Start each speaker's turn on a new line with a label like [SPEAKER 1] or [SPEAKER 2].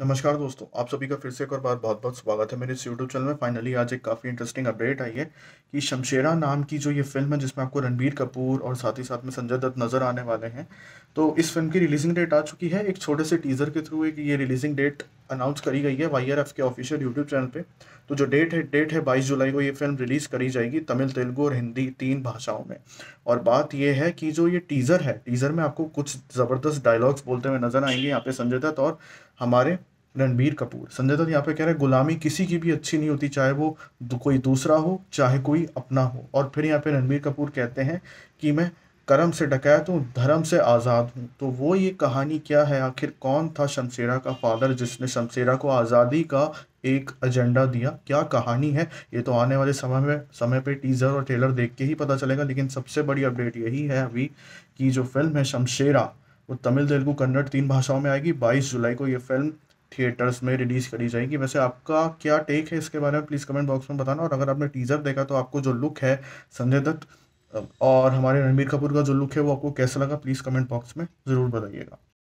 [SPEAKER 1] नमस्कार दोस्तों आप सभी का फिर से एक और बार बहुत बहुत स्वागत है मेरे इस यूट्यूब चैनल में फाइनली आज एक काफ़ी इंटरेस्टिंग अपडेट आई है कि शमशेरा नाम की जो ये फिल्म है जिसमें आपको रणबीर कपूर और साथ ही साथ में संजय दत्त नज़र आने वाले हैं तो इस फिल्म की रिलीजिंग डेट आ चुकी है एक छोटे से टीज़र के थ्रू एक ये रिलीजिंग डेट अनाउंस करी गई है वाई के ऑफिशियल यूट्यूब चैनल पे तो जो डेट है डेट है बाईस जुलाई को ये फिल्म रिलीज़ करी जाएगी तमिल तेलुगु और हिंदी तीन भाषाओं में और बात ये है कि जो ये टीज़र है टीज़र में आपको कुछ ज़बरदस्त डायलॉग्स बोलते हुए नजर आएंगे यहाँ पे संजय दत्त और हमारे रणबीर कपूर संजय दत्त यहाँ पे कह रहे हैं गुलामी किसी की भी अच्छी नहीं होती चाहे वो कोई दूसरा हो चाहे कोई अपना हो और फिर यहाँ पे रणबीर कपूर कहते हैं कि मैं कर्म से डकैत हूँ धर्म से आज़ाद हूँ तो वो ये कहानी क्या है आखिर कौन था शमशेरा का फादर जिसने शमशेरा को आज़ादी का एक एजेंडा दिया क्या कहानी है ये तो आने वाले समय में समय पे टीज़र और ट्रेलर देख के ही पता चलेगा लेकिन सबसे बड़ी अपडेट यही है अभी कि जो फिल्म है शमशेरा वो तमिल तेलुगु कन्नड़ तीन भाषाओं में आएगी बाईस जुलाई को ये फिल्म थिएटर्स में रिलीज़ करी जाएगी वैसे आपका क्या टेक है इसके बारे में प्लीज़ कमेंट बॉक्स में बताना और अगर आपने टीज़र देखा तो आपको जो लुक है संजय दत्त और हमारे रणबीर कपूर का जो लुक है वो आपको कैसा लगा प्लीज़ कमेंट बॉक्स में ज़रूर बताइएगा